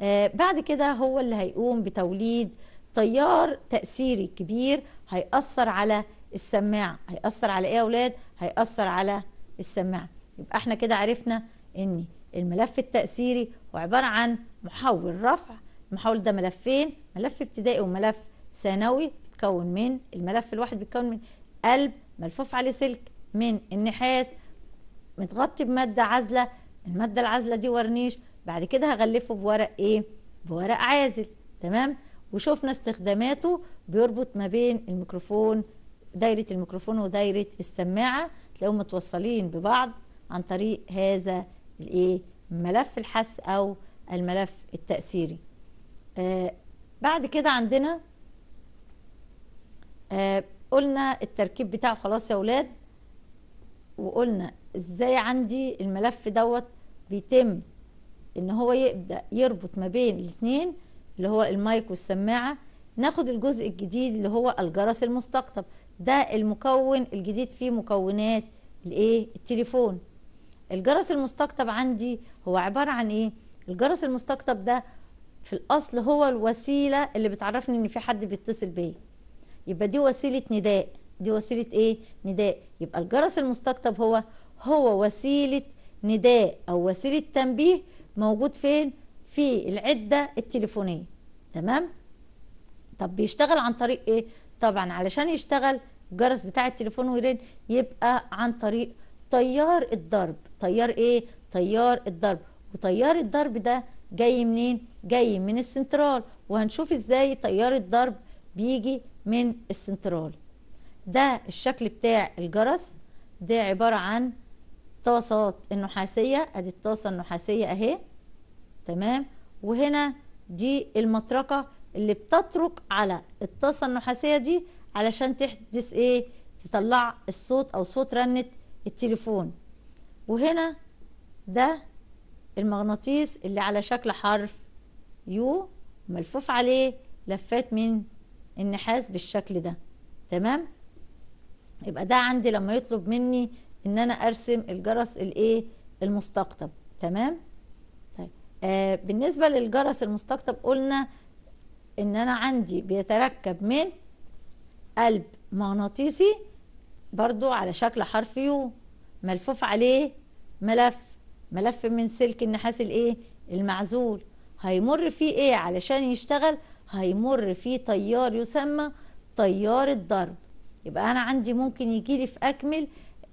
A: آه بعد كده هو اللي هيقوم بتوليد تيار تأثيري كبير هيأثر على السماعة هيأثر على ايه يا اولاد هيأثر على السماعة يبقى احنا كده عرفنا ان الملف التأثيري هو عبارة عن محول رفع المحول ده ملفين ملف ابتدائي وملف ثانوي بيتكون من الملف الواحد بيتكون من قلب ملفوف عليه سلك من النحاس متغطي بمادة عازلة المادة العازلة دي ورنيش بعد كده هغلفه بورق ايه بورق عازل تمام وشوفنا استخداماته بيربط ما بين الميكروفون دايرة الميكروفون ودايرة السماعة تلاقيهم متوصلين ببعض عن طريق هذا الايه ملف الحس او الملف التأثيري آه بعد كده عندنا آه، قلنا التركيب بتاعه خلاص يا اولاد وقلنا ازاي عندي الملف دوت بيتم ان هو يبدا يربط ما بين الاثنين اللي هو المايك والسماعه ناخد الجزء الجديد اللي هو الجرس المستقطب ده المكون الجديد فيه مكونات الايه التليفون الجرس المستقطب عندي هو عباره عن ايه الجرس المستقطب ده في الاصل هو الوسيله اللي بتعرفني ان في حد بيتصل بيا يبقى دي وسيله نداء دي وسيله ايه نداء يبقى الجرس المستقطب هو هو وسيله نداء او وسيله تنبيه موجود فين في العده التليفونيه تمام طب بيشتغل عن طريق ايه طبعا علشان يشتغل الجرس بتاع التليفون ويرن يبقى عن طريق تيار الضرب تيار ايه تيار الضرب وتيار الضرب ده جاي منين جاي من السنترال وهنشوف ازاي تيار الضرب بيجي من السنترال ده الشكل بتاع الجرس ده عبارة عن طاسات النحاسية ادي الطاسة النحاسية اهي تمام وهنا دي المطرقة اللي بتترك على الطاسة النحاسية دي علشان تحدث ايه تطلع الصوت او صوت رنة التليفون وهنا ده المغناطيس اللي على شكل حرف يو ملفوف عليه لفات من النحاس بالشكل ده تمام يبقى ده عندي لما يطلب مني ان انا ارسم الجرس الايه المستقطب تمام طيب آه بالنسبه للجرس المستقطب قلنا ان انا عندي بيتركب من قلب مغناطيسي برضو على شكل حرف يو ملفوف عليه ملف ملف من سلك النحاس الايه المعزول هيمر فيه ايه علشان يشتغل هيمر فيه تيار يسمى تيار الضرب يبقى انا عندي ممكن يجيلي في اكمل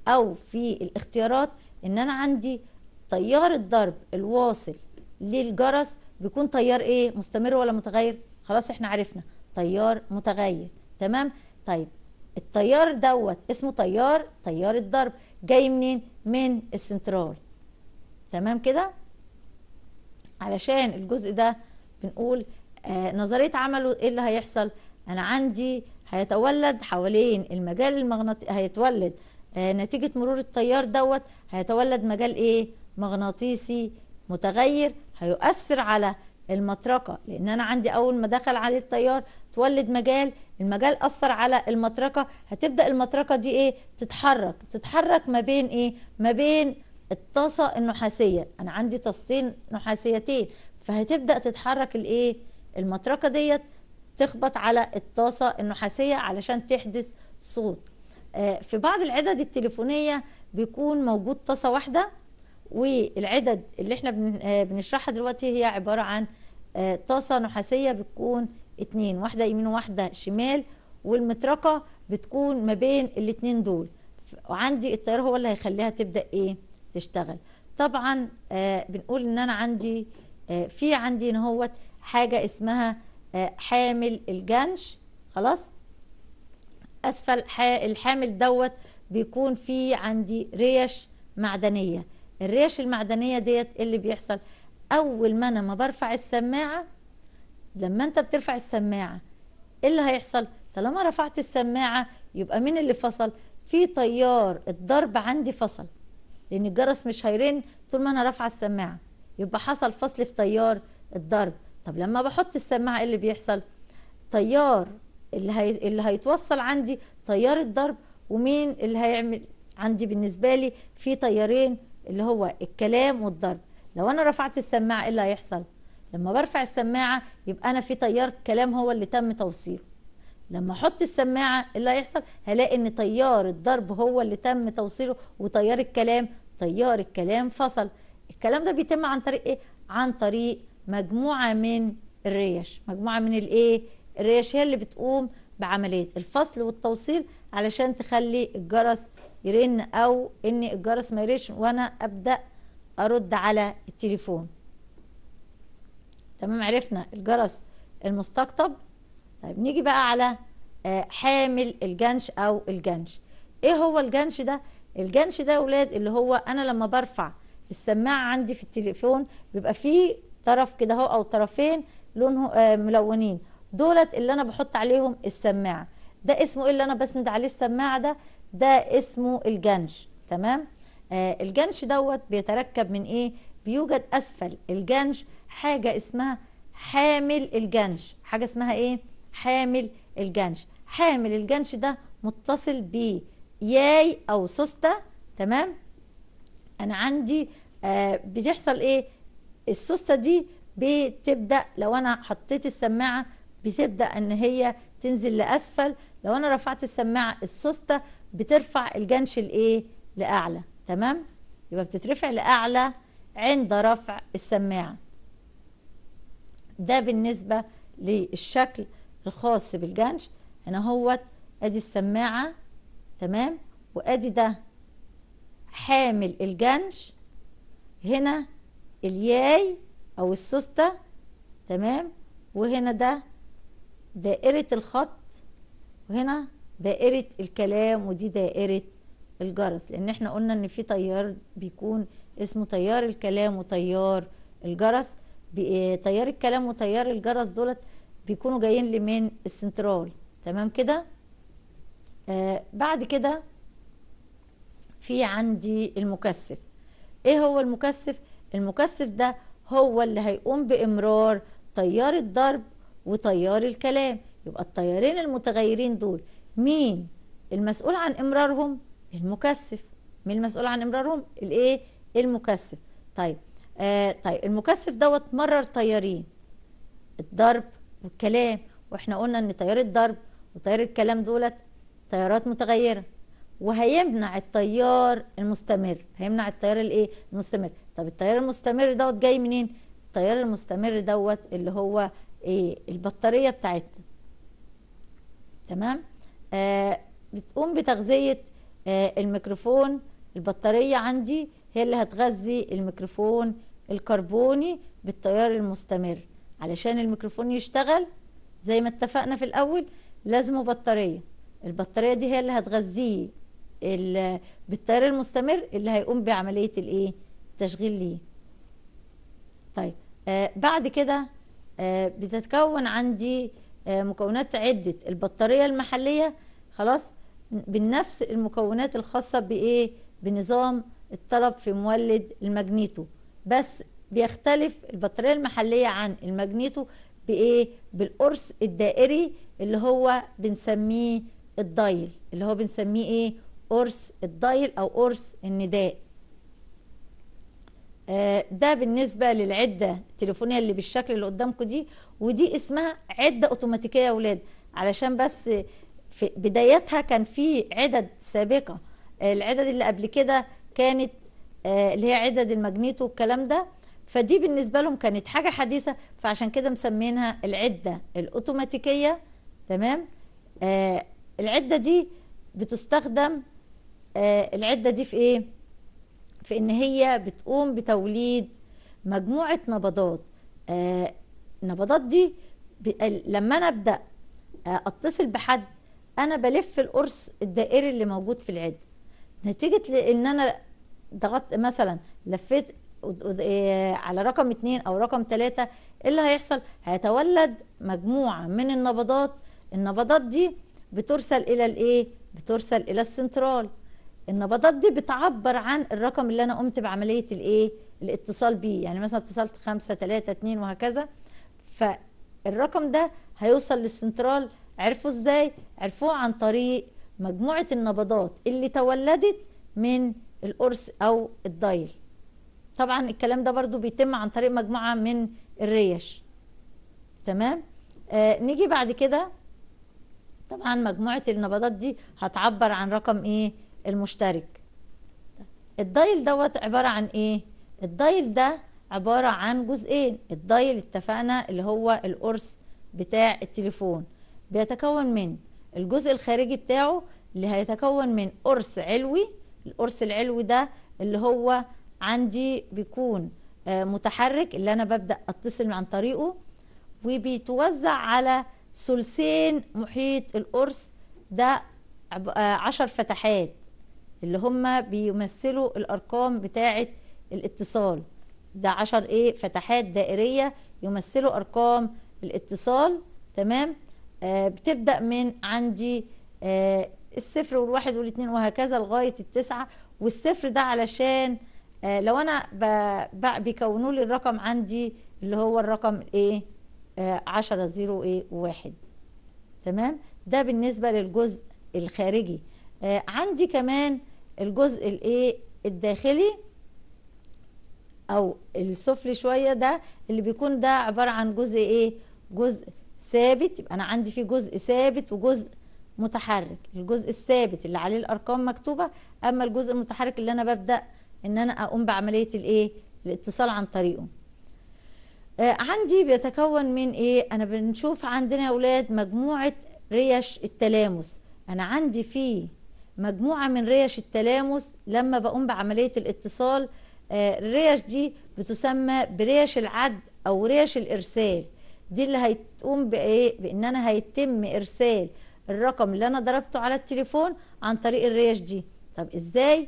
A: او في الاختيارات ان انا عندي تيار الضرب الواصل للجرس بيكون تيار ايه مستمر ولا متغير خلاص احنا عرفنا تيار متغير تمام طيب التيار دوت اسمه تيار تيار الضرب جاي منين من السنترال تمام كده علشان الجزء ده بنقول آه، نظريه عمله ايه اللي هيحصل انا عندي هيتولد حوالين المجال المغناطيسي هيتولد آه، نتيجه مرور التيار دوت هيتولد مجال ايه مغناطيسي متغير هيؤثر على المطرقه لان انا عندي اول ما دخل عليه التيار تولد مجال المجال اثر على المطرقه هتبدا المطرقه دي ايه تتحرك تتحرك ما بين ايه ما بين الطاسه النحاسيه انا عندي طاستين نحاسيتين فهتبدا تتحرك الايه المطرقه ديت تخبط على الطاسه النحاسيه علشان تحدث صوت آه، في بعض العدد التليفونيه بيكون موجود طاسه واحده والعدد اللي احنا آه، بنشرحها دلوقتي هي عباره عن آه، طاسه نحاسيه بتكون اتنين واحده يمين وواحده شمال والمطرقه بتكون ما بين الاتنين دول وعندي التيار هو اللي هيخليها تبدا ايه تشتغل طبعا بنقول ان انا عندي في عندي ان هوت حاجة اسمها آه، حامل الجنش خلاص أسفل الحامل دوت بيكون فيه عندي ريش معدنية الريش المعدنية ديت اللي بيحصل أول ما أنا ما برفع السماعة لما أنت بترفع السماعة إيه اللي هيحصل طالما رفعت السماعة يبقى مين اللي فصل في تيار الضرب عندي فصل لأن الجرس مش هيرن طول ما أنا رافعة السماعة يبقى حصل فصل في تيار الضرب طب لما بحط السماعه ايه اللي بيحصل تيار اللي هي... اللي هيتوصل عندي تيار الضرب ومين اللي هيعمل عندي بالنسبه لي في تيارين اللي هو الكلام والضرب لو انا رفعت السماعه ايه اللي هيحصل لما برفع السماعه يبقى انا في تيار كلام هو اللي تم توصيله لما احط السماعه إيه اللي هيحصل هلاقي ان تيار الضرب هو اللي تم توصيله وتيار الكلام تيار الكلام فصل الكلام ده بيتم عن طريق ايه عن طريق مجموعه من الريش مجموعه من الايه الريش هي اللي بتقوم بعمليه الفصل والتوصيل علشان تخلي الجرس يرن او ان الجرس ما يرنش وانا ابدا ارد على التليفون تمام عرفنا الجرس المستقطب طيب نيجي بقى على آه، حامل الجنش او الجنش ايه هو الجنش ده الجنش ده يا اولاد اللي هو انا لما برفع السماعه عندي في التليفون بيبقى فيه طرف كده اهو او طرفين لونه آه، ملونين دولت اللي انا بحط عليهم السماعه ده اسمه ايه اللي انا بسند عليه السماعه ده ده اسمه الجنش تمام آه الجنش دوت بيتركب من ايه بيوجد اسفل الجنش حاجه اسمها حامل الجنش حاجه اسمها ايه حامل الجنش حامل الجنش ده متصل ب ياي او سوسته تمام انا عندي آه بتحصل ايه السوسته دي بتبدا لو انا حطيت السماعه بتبدا ان هي تنزل لاسفل لو انا رفعت السماعه السوسته بترفع الجنش الايه لاعلى تمام يبقى بتترفع لاعلى عند رفع السماعه ده بالنسبه للشكل الخاص بالجنش هنا هوت ادي السماعه تمام وادي ده حامل الجنش هنا الياي او السوستة تمام وهنا ده دائرة الخط وهنا دائرة الكلام ودي دائرة الجرس لان احنا قلنا ان في تيار بيكون اسمه تيار الكلام وتيار الجرس آه، تيار الكلام وتيار الجرس دولت بيكونوا جايين لي من السنترال تمام كده آه بعد كده في عندي المكثف ايه هو المكثف المكثف ده هو اللي هيقوم بامرار تيار الضرب وتيار الكلام يبقى التيارين المتغيرين دول مين المسؤول عن امرارهم المكثف مين المسؤول عن امرارهم الايه المكثف طيب آه طيب المكثف دوت مرر تيارين الضرب والكلام واحنا قلنا ان تيار الضرب وتيار الكلام دولت تيارات متغيره وهيمنع التيار المستمر هيمنع التيار الايه المستمر طب التيار المستمر دوت جاي منين التيار المستمر دوت اللي هو ايه البطاريه بتاعتنا تمام آه بتقوم بتغذيه آه الميكروفون البطاريه عندي هي اللي هتغذي الميكروفون الكربوني بالتيار المستمر علشان الميكروفون يشتغل زي ما اتفقنا في الاول لازمه بطاريه البطاريه دي هي اللي هتغذيه بالتيار المستمر اللي هيقوم بعمليه الايه التشغيل ليه طيب آه بعد كده آه بتتكون عندي آه مكونات عده البطاريه المحليه خلاص بنفس المكونات الخاصه بايه بنظام الطلب في مولد الماجنيتو بس بيختلف البطاريه المحليه عن الماجنيتو بايه بالقرص الدائري اللي هو بنسميه الدايل اللي هو بنسميه ايه قرص الضيل أو قرص النداء آه، ده بالنسبة للعدة التليفونية اللي بالشكل اللي قدامكم دي ودي اسمها عدة اوتوماتيكية يا ولاد علشان بس في بدايتها كان في عدد سابقة آه، العدد اللي قبل كده كانت آه، اللي هي عدد الماجنيتو والكلام ده فدي بالنسبة لهم كانت حاجة حديثة فعشان كده مسمينها العدة الأوتوماتيكية تمام العدة دي بتستخدم آه، العدة دي في ايه؟ في ان هي بتقوم بتوليد مجموعة نبضات آه، النبضات دي لما انا ابدأ آه، اتصل بحد انا بلف القرص الدائري اللي موجود في العده نتيجه ان انا ضغطت مثلا لفيت على رقم اتنين او رقم تلاتة إيه اللي هيحصل هيتولد مجموعة من النبضات النبضات دي بترسل الى الايه بترسل الى السنترال النبضات دي بتعبر عن الرقم اللي انا قمت بعمليه الايه الاتصال بيه يعني مثلا اتصلت 5 3 2 وهكذا فالرقم ده هيوصل للسنترال عرفوا ازاي عرفوه عن طريق مجموعه النبضات اللي تولدت من القرص او الدايل طبعا الكلام ده برضو بيتم عن طريق مجموعه من الريش تمام آه نيجي بعد كده طبعا مجموعه النبضات دي هتعبر عن رقم ايه المشترك الدايل دوت عبارة عن ايه الدايل ده عبارة عن جزئين الدايل اتفقنا اللي هو القرص بتاع التليفون بيتكون من الجزء الخارجي بتاعه اللي هيتكون من قرص علوي القرص العلوي ده اللي هو عندي بيكون آه، متحرك اللي انا ببدأ اتصل عن طريقه وبيتوزع على ثلثين محيط القرص ده آه، عشر فتحات اللي هم بيمثلوا الارقام بتاعه الاتصال ده 10 ايه فتحات دائريه يمثلوا ارقام الاتصال تمام آه بتبدا من عندي آه الصفر والواحد والاثنين وهكذا لغايه التسعه والصفر ده علشان آه لو انا بيكونوا لي الرقم عندي اللي هو الرقم ايه 10 0 ايه 1 تمام ده بالنسبه للجزء الخارجي آه عندي كمان الجزء الايه الداخلي او السفلي شويه ده اللي بيكون ده عباره عن جزء ايه جزء ثابت يبقى انا عندي فيه جزء ثابت وجزء متحرك الجزء الثابت اللي عليه الارقام مكتوبه اما الجزء المتحرك اللي انا ببدا ان انا اقوم بعمليه الايه الاتصال عن طريقه آه عندي بيتكون من ايه انا بنشوف عندنا يا اولاد مجموعه ريش التلامس انا عندي فيه مجموعة من ريش التلامس لما بقوم بعملية الاتصال آه، الريش دي بتسمى بريش العد أو ريش الإرسال دي اللي هتقوم بإيه؟ بإن أنا هيتم إرسال الرقم اللي أنا ضربته على التليفون عن طريق الريش دي طب إزاي؟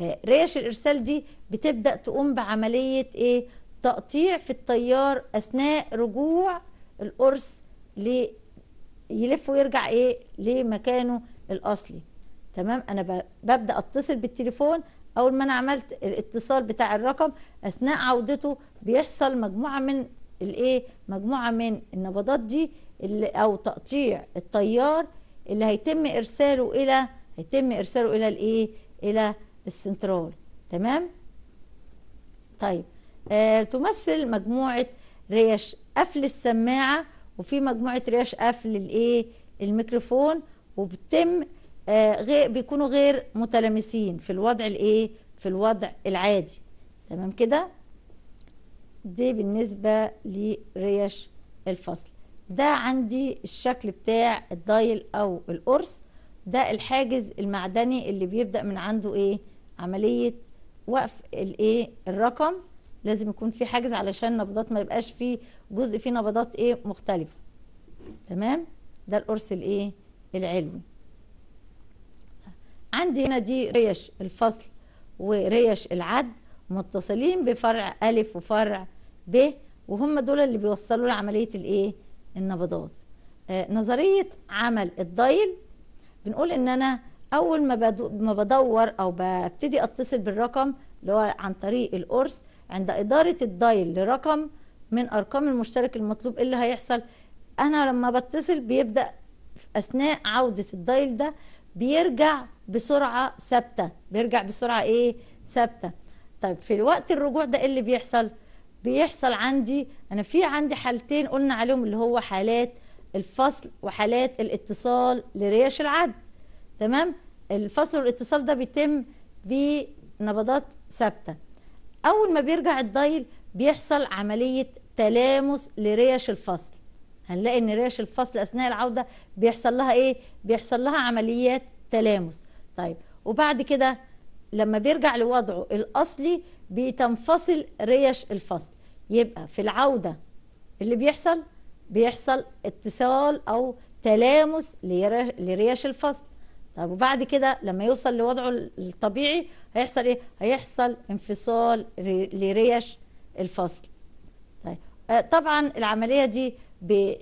A: آه، ريش الإرسال دي بتبدأ تقوم بعملية إيه؟ تقطيع في التيار أثناء رجوع القرص ليلف ويرجع إيه؟ لمكانه الأصلي تمام انا ببدا اتصل بالتليفون اول ما انا عملت الاتصال بتاع الرقم اثناء عودته بيحصل مجموعه من الايه مجموعه من النبضات دي اللي او تقطيع التيار اللي هيتم ارساله الى هيتم ارساله الى الايه الى السنترال تمام طيب آه تمثل مجموعه ريش قفل السماعه وفي مجموعه ريش قفل الايه الميكروفون وبتم آه، غير بيكونوا غير متلامسين في الوضع الايه في الوضع العادي تمام كده دي بالنسبه لريش الفصل ده عندي الشكل بتاع الضايل او القرص ده الحاجز المعدني اللي بيبدا من عنده ايه عمليه وقف الايه الرقم لازم يكون في حاجز علشان نبضات ما يبقاش في جزء فيه نبضات ايه مختلفه تمام ده القرص الايه العلوي عندي هنا دي ريش الفصل وريش العد متصلين بفرع ألف وفرع ب وهم دول اللي بيوصلوا لعملية الإيه؟ النبضات آه نظرية عمل الضيل بنقول إن أنا أول ما, ما بدور أو ببتدي أتصل بالرقم اللي هو عن طريق القرص عند إدارة الضيل لرقم من أرقام المشترك المطلوب إيه اللي هيحصل أنا لما بتصل بيبدأ في أثناء عودة الضيل ده بيرجع بسرعه ثابته بيرجع بسرعه ايه ثابته طيب في الوقت الرجوع ده ايه اللي بيحصل بيحصل عندي انا في عندي حالتين قلنا عليهم اللي هو حالات الفصل وحالات الاتصال لريش العد تمام الفصل والاتصال ده بيتم بنبضات ثابته اول ما بيرجع الضيل بيحصل عمليه تلامس لريش الفصل هنلاقي ان ريش الفصل اثناء العوده بيحصل لها ايه بيحصل لها عمليات تلامس طيب وبعد كده لما بيرجع لوضعه الاصلي بتنفصل ريش الفصل يبقى في العوده اللي بيحصل بيحصل اتصال او تلامس لريش الفصل طب وبعد كده لما يوصل لوضعه الطبيعي هيحصل ايه هيحصل انفصال لريش الفصل طيب آه، طبعا العمليه دي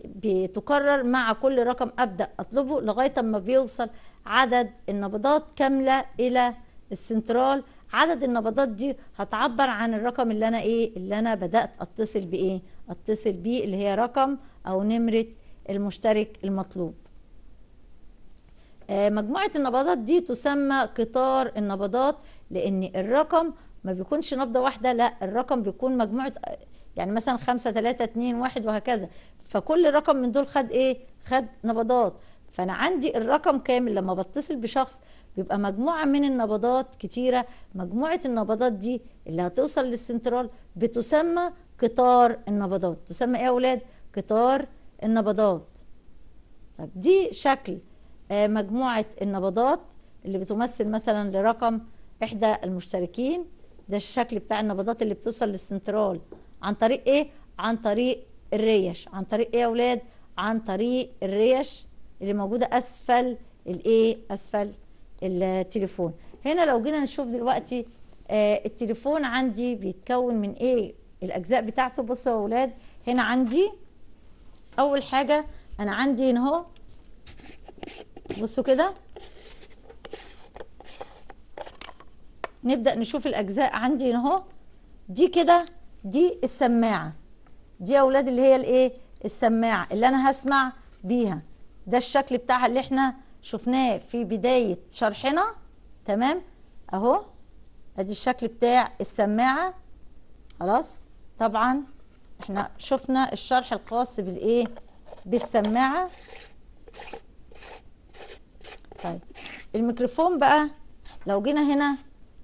A: بتكرر مع كل رقم ابدا اطلبه لغايه اما بيوصل عدد النبضات كامله الى السنترال عدد النبضات دي هتعبر عن الرقم اللي انا ايه اللي انا بدات اتصل بايه اتصل بيه اللي هي رقم او نمره المشترك المطلوب آه، مجموعة النبضات دي تسمى قطار النبضات لأن الرقم ما بيكونش نبضة واحدة لا الرقم بيكون مجموعة يعني مثلا خمسة ثلاثة اتنين واحد وهكذا فكل رقم من دول خد ايه خد نبضات فانا عندي الرقم كامل لما بتصل بشخص بيبقى مجموعه من النبضات كتيره مجموعه النبضات دي اللي هتوصل للسنترال بتسمى قطار النبضات تسمى ايه يا اولاد قطار النبضات طب دي شكل آه، مجموعه النبضات اللي بتمثل مثلا لرقم احدى المشتركين ده الشكل بتاع النبضات اللي بتوصل للسنترال عن طريق ايه عن طريق الريش عن طريق ايه يا اولاد عن طريق الريش اللي موجوده اسفل الايه اسفل التليفون هنا لو جينا نشوف دلوقتي آه التليفون عندي بيتكون من ايه الاجزاء بتاعته بصوا يا اولاد هنا عندي اول حاجه انا عندي هنا اهو بصوا كده نبدا نشوف الاجزاء عندي هنا اهو دي كده دي السماعه دي يا اولاد اللي هي الايه السماعه اللي انا هسمع بيها ده الشكل بتاعها اللي احنا شفناه في بداية شرحنا تمام اهو ادي الشكل بتاع السماعة خلاص طبعا احنا شفنا الشرح الخاص بالايه بالسماعة طيب الميكروفون بقى لو جينا هنا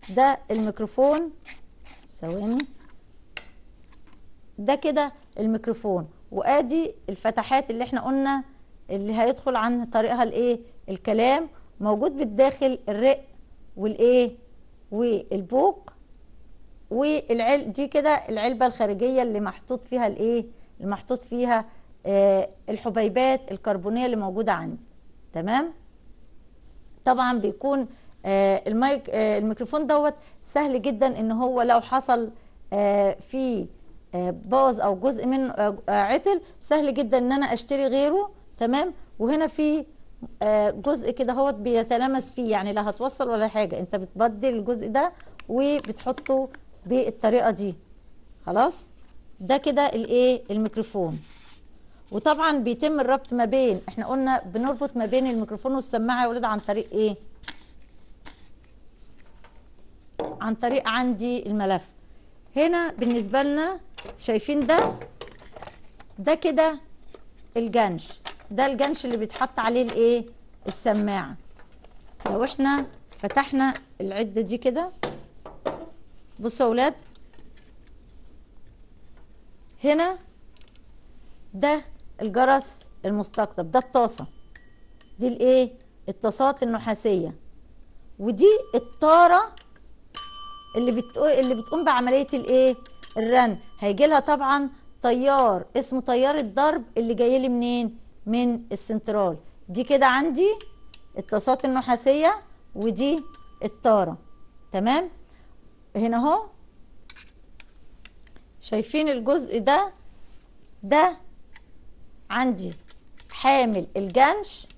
A: ده الميكروفون ثواني ده كده الميكروفون وادي الفتحات اللي احنا قلنا اللي هيدخل عن طريقها الايه الكلام موجود بالداخل الرق والايه والبوق والعل دي كده العلبه الخارجيه اللي محطوط فيها الايه المحطوط فيها آه الحبيبات الكربونيه اللي موجوده عندي تمام طبعا بيكون آه المايك آه الميكروفون دوت سهل جدا ان هو لو حصل آه فيه آه، باظ او جزء منه آه، عطل سهل جدا ان انا اشتري غيره تمام وهنا في آه، جزء كده هو بيتلمس فيه يعني لا هتوصل ولا حاجه انت بتبدل الجزء ده وبتحطه بالطريقه دي خلاص ده كده الايه الميكروفون وطبعا بيتم الربط ما بين احنا قلنا بنربط ما بين الميكروفون والسماعه يا ولاد عن طريق ايه عن طريق عندي الملف هنا بالنسبه لنا شايفين ده ده كده الجنش ده الجنش اللي بيتحط عليه الايه السماعه لو احنا فتحنا العده دي كده بصوا يا اولاد هنا ده الجرس المستقطب ده الطاسه دي الايه الطاسات النحاسيه ودي الطاره اللي بتقو... اللي بتقوم بعمليه الايه الرن هيجي لها طبعا طيار اسمه طيار الضرب اللي جاي لي منين من السنترال دي كده عندي الطاسات النحاسيه ودي الطاره تمام هنا اهو شايفين الجزء ده ده عندي حامل الجنش